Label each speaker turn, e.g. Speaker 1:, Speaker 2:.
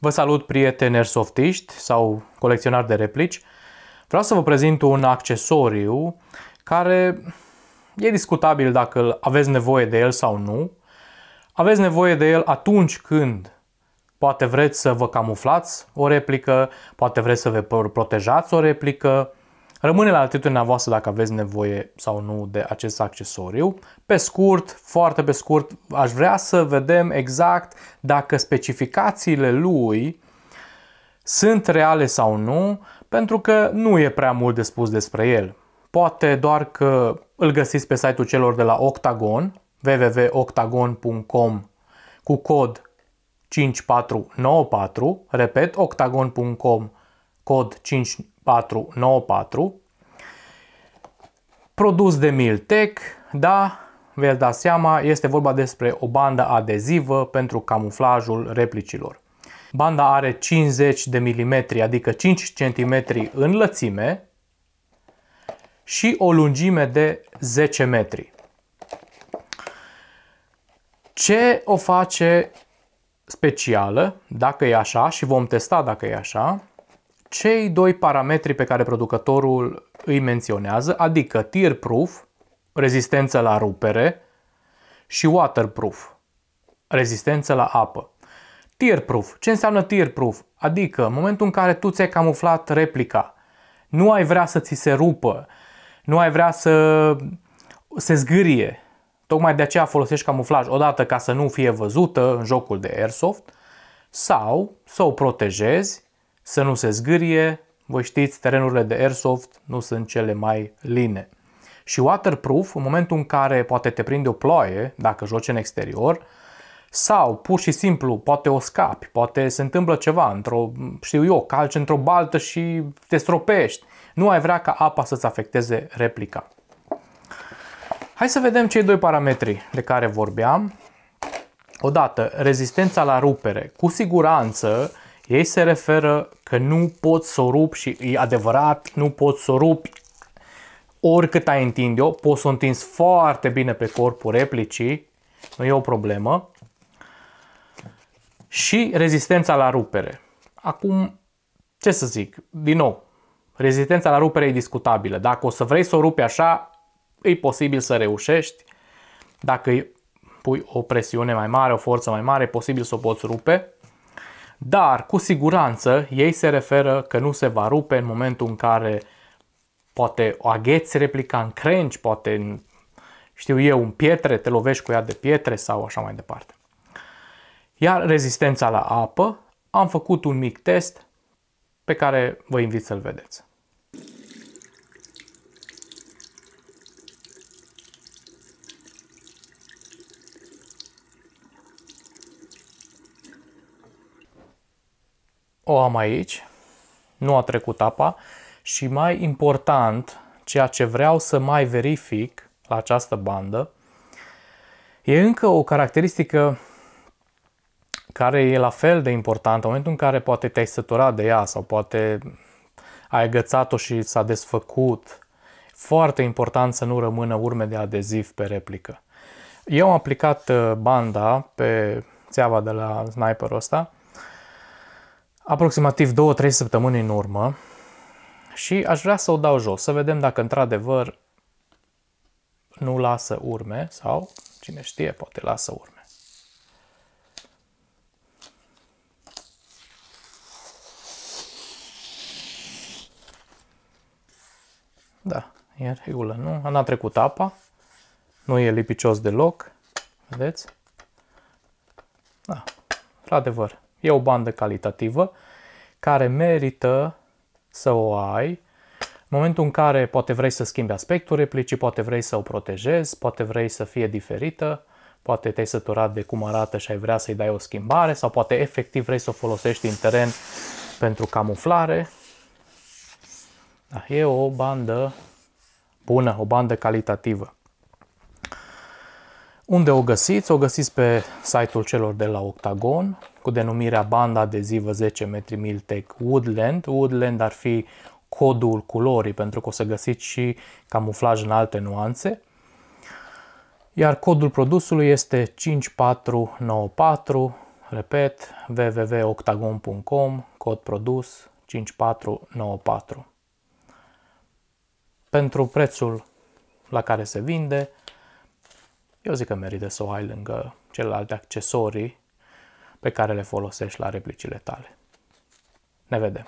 Speaker 1: Vă salut prieteni airsoftiști sau colecționari de replici. Vreau să vă prezint un accesoriu care e discutabil dacă aveți nevoie de el sau nu. Aveți nevoie de el atunci când poate vreți să vă camuflați o replică, poate vreți să vă protejați o replică, Rămâne la altitudinea voastră dacă aveți nevoie sau nu de acest accesoriu. Pe scurt, foarte pe scurt, aș vrea să vedem exact dacă specificațiile lui sunt reale sau nu, pentru că nu e prea mult de spus despre el. Poate doar că îl găsiți pe site-ul celor de la Octagon, www.octagon.com cu cod 5494, repet, octagon.com cod 5494 494, produs de Miltec, da, vei da seama, este vorba despre o bandă adezivă pentru camuflajul replicilor. Banda are 50 de mm, adică 5 cm în lățime și o lungime de 10 metri. Ce o face specială, dacă e așa, și vom testa dacă e așa, cei doi parametri pe care producătorul îi menționează, adică tear proof, rezistență la rupere, și waterproof, rezistență la apă. Tear proof. Ce înseamnă tear proof? Adică în momentul în care tu ți-ai camuflat replica, nu ai vrea să ți se rupă, nu ai vrea să se zgârie. Tocmai de aceea folosești camuflaj odată ca să nu fie văzută în jocul de airsoft sau să o protejezi să nu se zgârie. Vă știți, terenurile de airsoft nu sunt cele mai line. Și waterproof, în momentul în care poate te prinde o ploaie, dacă joci în exterior, sau pur și simplu poate o scapi, poate se întâmplă ceva, într-o, știu eu, calci într-o baltă și te stropești. Nu ai vrea ca apa să-ți afecteze replica. Hai să vedem cei doi parametri de care vorbeam. Odată, rezistența la rupere. Cu siguranță, ei se referă că nu pot să o rup și e adevărat, nu pot să o rupi oricât ai întinde-o, poți să o întinzi foarte bine pe corpul replicii, nu e o problemă. Și rezistența la rupere. Acum, ce să zic, din nou, rezistența la rupere e discutabilă. Dacă o să vrei să o rupi așa, e posibil să reușești. Dacă pui o presiune mai mare, o forță mai mare, e posibil să o poți rupe dar cu siguranță ei se referă că nu se va rupe în momentul în care poate o agheți replica în crenci, poate în, știu eu, în pietre, te lovești cu ea de pietre sau așa mai departe. Iar rezistența la apă, am făcut un mic test pe care vă invit să-l vedeți. o am aici, nu a trecut apa și mai important, ceea ce vreau să mai verific la această bandă, e încă o caracteristică care e la fel de importantă în momentul în care poate te-ai săturat de ea sau poate ai agățat o și s-a desfăcut. Foarte important să nu rămână urme de adeziv pe replică. Eu am aplicat uh, banda pe țeava de la sniperul ăsta aproximativ 2-3 săptămâni în urmă și aș vrea să o dau jos, să vedem dacă într-adevăr nu lasă urme sau, cine știe, poate lasă urme. Da, e în regulă, nu? N-a trecut apa, nu e lipicios deloc, vedeți? Da, într-adevăr, E o bandă calitativă care merită să o ai în momentul în care poate vrei să schimbi aspectul replicii, poate vrei să o protejezi, poate vrei să fie diferită, poate te-ai săturat de cum arată și ai vrea să-i dai o schimbare sau poate efectiv vrei să o folosești în teren pentru camuflare. Da, e o bandă bună, o bandă calitativă. Unde o găsiți? O găsiți pe site-ul celor de la Octagon cu denumirea banda adezivă 10 metri Miltec Woodland. Woodland ar fi codul culorii pentru că o să găsiți și camuflaj în alte nuanțe. Iar codul produsului este 5494, repet, www.octagon.com, cod produs 5494. Pentru prețul la care se vinde, eu zic că merită să o ai lângă celelalte accesorii pe care le folosești la replicile tale. Ne vedem!